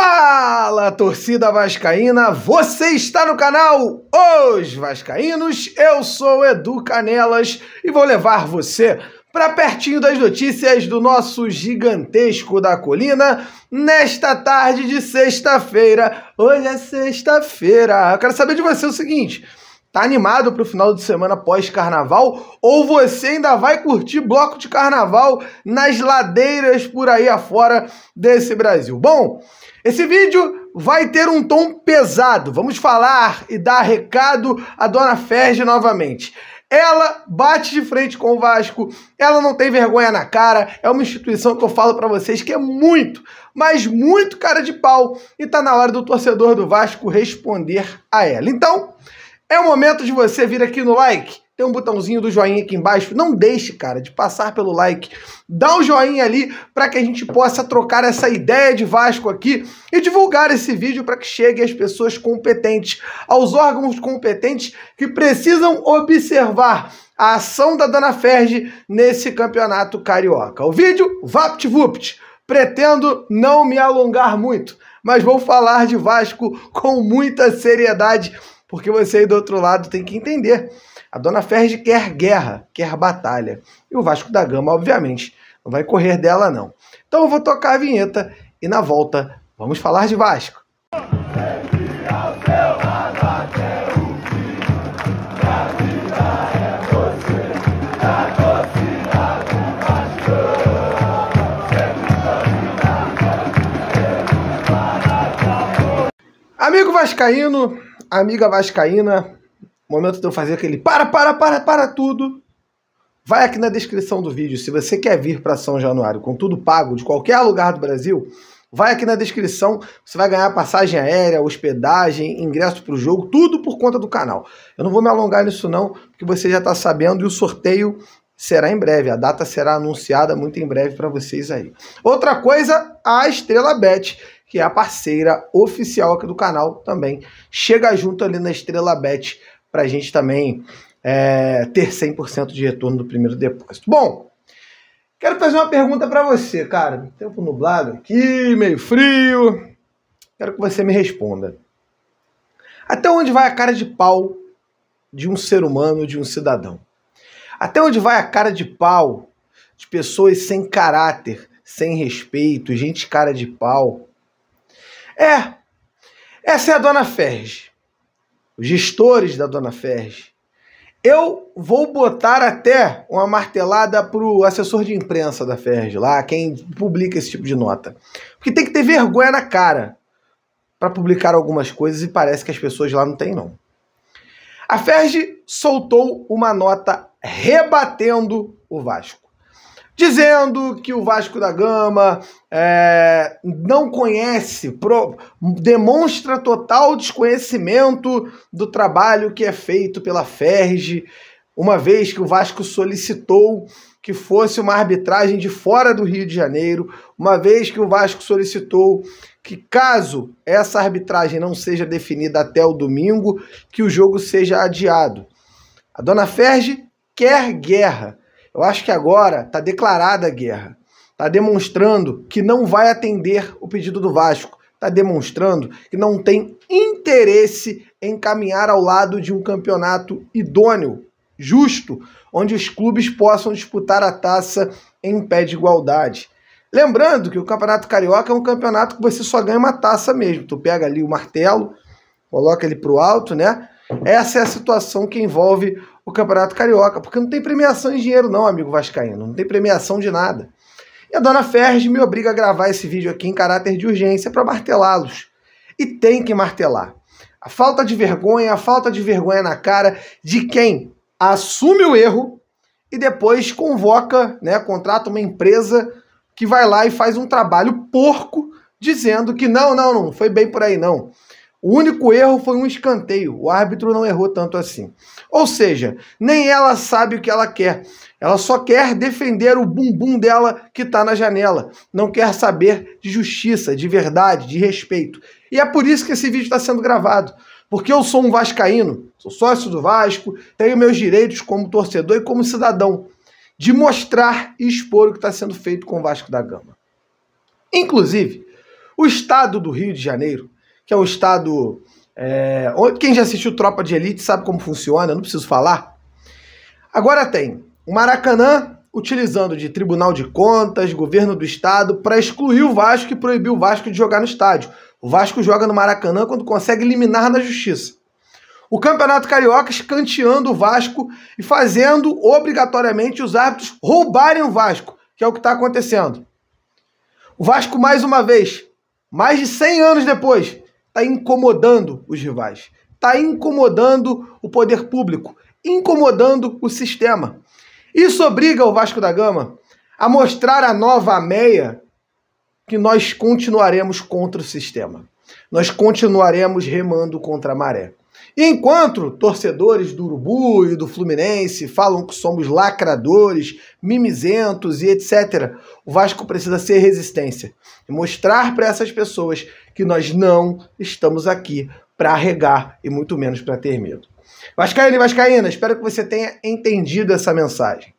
Fala, torcida vascaína! Você está no canal Os Vascaínos. Eu sou Edu Canelas e vou levar você para pertinho das notícias do nosso gigantesco da colina nesta tarde de sexta-feira. Hoje é sexta-feira. Eu quero saber de você o seguinte: Tá animado pro final de semana pós-carnaval? Ou você ainda vai curtir bloco de carnaval nas ladeiras por aí afora desse Brasil? Bom, esse vídeo vai ter um tom pesado. Vamos falar e dar recado à dona Ferge novamente. Ela bate de frente com o Vasco, ela não tem vergonha na cara, é uma instituição que eu falo para vocês que é muito, mas muito cara de pau e tá na hora do torcedor do Vasco responder a ela. Então, é o momento de você vir aqui no like. Tem um botãozinho do joinha aqui embaixo. Não deixe, cara, de passar pelo like. Dá um joinha ali para que a gente possa trocar essa ideia de Vasco aqui e divulgar esse vídeo para que chegue às pessoas competentes, aos órgãos competentes que precisam observar a ação da Dona Ferge nesse campeonato carioca. O vídeo vápt-vupt, Pretendo não me alongar muito, mas vou falar de Vasco com muita seriedade porque você aí do outro lado tem que entender. A Dona Ferdi quer guerra, quer batalha. E o Vasco da Gama, obviamente, não vai correr dela, não. Então eu vou tocar a vinheta e na volta vamos falar de Vasco. Amigo Vascaíno, amiga Vascaína, momento de eu fazer aquele para, para, para, para tudo. Vai aqui na descrição do vídeo. Se você quer vir para São Januário com tudo pago de qualquer lugar do Brasil, vai aqui na descrição. Você vai ganhar passagem aérea, hospedagem, ingresso para o jogo, tudo por conta do canal. Eu não vou me alongar nisso não, porque você já está sabendo e o sorteio será em breve. A data será anunciada muito em breve para vocês aí. Outra coisa, a Estrela Bet que é a parceira oficial aqui do canal também. Chega junto ali na Estrela Bet para a gente também é, ter 100% de retorno do primeiro depósito. Bom, quero fazer uma pergunta para você, cara. Tempo nublado aqui, meio frio. Quero que você me responda. Até onde vai a cara de pau de um ser humano, de um cidadão? Até onde vai a cara de pau de pessoas sem caráter, sem respeito, gente cara de pau, é, essa é a dona Ferge, os gestores da dona Ferge. Eu vou botar até uma martelada pro assessor de imprensa da Ferge lá, quem publica esse tipo de nota. Porque tem que ter vergonha na cara para publicar algumas coisas e parece que as pessoas lá não têm não. A Ferge soltou uma nota rebatendo o Vasco dizendo que o Vasco da Gama é, não conhece, pro, demonstra total desconhecimento do trabalho que é feito pela Ferge, uma vez que o Vasco solicitou que fosse uma arbitragem de fora do Rio de Janeiro, uma vez que o Vasco solicitou que, caso essa arbitragem não seja definida até o domingo, que o jogo seja adiado. A dona Ferge quer guerra eu acho que agora está declarada a guerra. Está demonstrando que não vai atender o pedido do Vasco. Está demonstrando que não tem interesse em caminhar ao lado de um campeonato idôneo, justo, onde os clubes possam disputar a taça em pé de igualdade. Lembrando que o Campeonato Carioca é um campeonato que você só ganha uma taça mesmo. Tu pega ali o martelo, coloca ele para o alto, né? Essa é a situação que envolve o Campeonato Carioca, porque não tem premiação em dinheiro não, amigo vascaíno, não tem premiação de nada. E a dona Ferge me obriga a gravar esse vídeo aqui em caráter de urgência para martelá-los. E tem que martelar. A falta de vergonha, a falta de vergonha na cara de quem assume o erro e depois convoca, né, contrata uma empresa que vai lá e faz um trabalho porco dizendo que não, não, não foi bem por aí não. O único erro foi um escanteio. O árbitro não errou tanto assim. Ou seja, nem ela sabe o que ela quer. Ela só quer defender o bumbum dela que está na janela. Não quer saber de justiça, de verdade, de respeito. E é por isso que esse vídeo está sendo gravado. Porque eu sou um vascaíno, sou sócio do Vasco, tenho meus direitos como torcedor e como cidadão de mostrar e expor o que está sendo feito com o Vasco da Gama. Inclusive, o Estado do Rio de Janeiro que é um estado. É, quem já assistiu Tropa de Elite sabe como funciona, não preciso falar. Agora tem o Maracanã utilizando de Tribunal de Contas, governo do estado, para excluir o Vasco e proibir o Vasco de jogar no estádio. O Vasco joga no Maracanã quando consegue eliminar na justiça. O Campeonato Carioca escanteando o Vasco e fazendo obrigatoriamente os árbitros roubarem o Vasco, que é o que está acontecendo. O Vasco, mais uma vez, mais de 100 anos depois, está incomodando os rivais, está incomodando o poder público, incomodando o sistema. Isso obriga o Vasco da Gama a mostrar a nova meia que nós continuaremos contra o sistema. Nós continuaremos remando contra a maré enquanto torcedores do Urubu e do Fluminense falam que somos lacradores, mimizentos e etc., o Vasco precisa ser resistência e mostrar para essas pessoas que nós não estamos aqui para regar e muito menos para ter medo. Vascaína, e Vascaína, espero que você tenha entendido essa mensagem.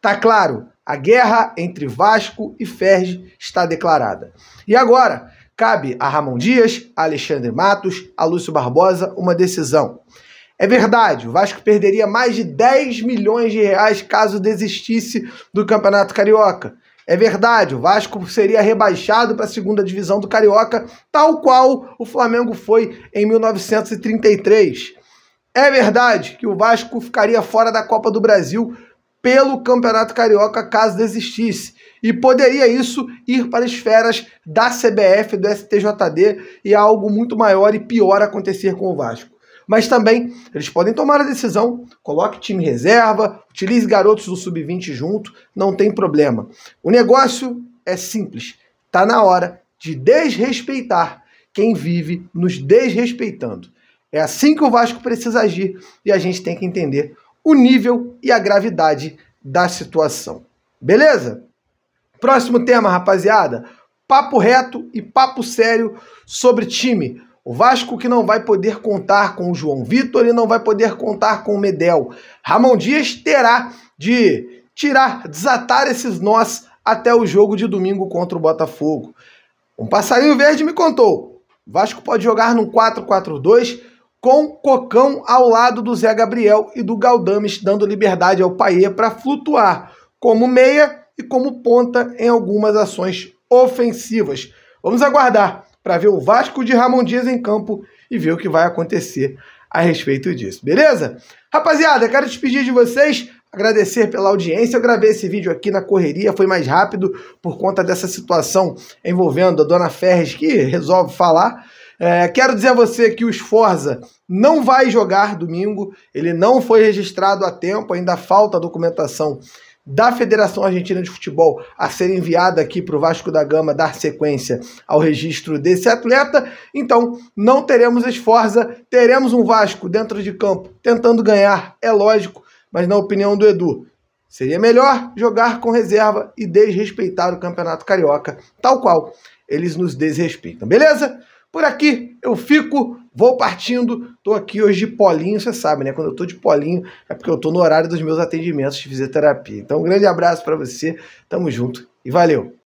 Tá claro, a guerra entre Vasco e Ferge está declarada. E agora, Cabe a Ramon Dias, a Alexandre Matos, a Lúcio Barbosa uma decisão. É verdade, o Vasco perderia mais de 10 milhões de reais caso desistisse do Campeonato Carioca. É verdade, o Vasco seria rebaixado para a segunda divisão do Carioca, tal qual o Flamengo foi em 1933. É verdade que o Vasco ficaria fora da Copa do Brasil pelo Campeonato Carioca caso desistisse e poderia isso ir para esferas da CBF, do STJD e algo muito maior e pior acontecer com o Vasco. Mas também eles podem tomar a decisão, coloque time reserva, utilize garotos do sub-20 junto, não tem problema. O negócio é simples, tá na hora de desrespeitar quem vive nos desrespeitando. É assim que o Vasco precisa agir e a gente tem que entender o nível e a gravidade da situação. Beleza? Próximo tema, rapaziada. Papo reto e papo sério sobre time. O Vasco que não vai poder contar com o João Vitor e não vai poder contar com o Medel. Ramon Dias terá de tirar, desatar esses nós até o jogo de domingo contra o Botafogo. Um passarinho verde me contou. O Vasco pode jogar num 4-4-2 com Cocão ao lado do Zé Gabriel e do Galdames, dando liberdade ao Paia para flutuar. Como meia, e como ponta em algumas ações ofensivas. Vamos aguardar para ver o Vasco de Ramon Dias em campo e ver o que vai acontecer a respeito disso, beleza? Rapaziada, quero despedir de vocês, agradecer pela audiência. Eu gravei esse vídeo aqui na correria, foi mais rápido por conta dessa situação envolvendo a dona Ferres que resolve falar. É, quero dizer a você que o Esforza não vai jogar domingo, ele não foi registrado a tempo, ainda falta a documentação da Federação Argentina de Futebol a ser enviada aqui para o Vasco da Gama dar sequência ao registro desse atleta. Então, não teremos esforça, teremos um Vasco dentro de campo tentando ganhar, é lógico, mas na opinião do Edu, seria melhor jogar com reserva e desrespeitar o Campeonato Carioca, tal qual eles nos desrespeitam. Beleza? Por aqui eu fico. Vou partindo, tô aqui hoje de polinho, você sabe, né? Quando eu tô de polinho é porque eu tô no horário dos meus atendimentos de fisioterapia. Então, um grande abraço para você, tamo junto e valeu!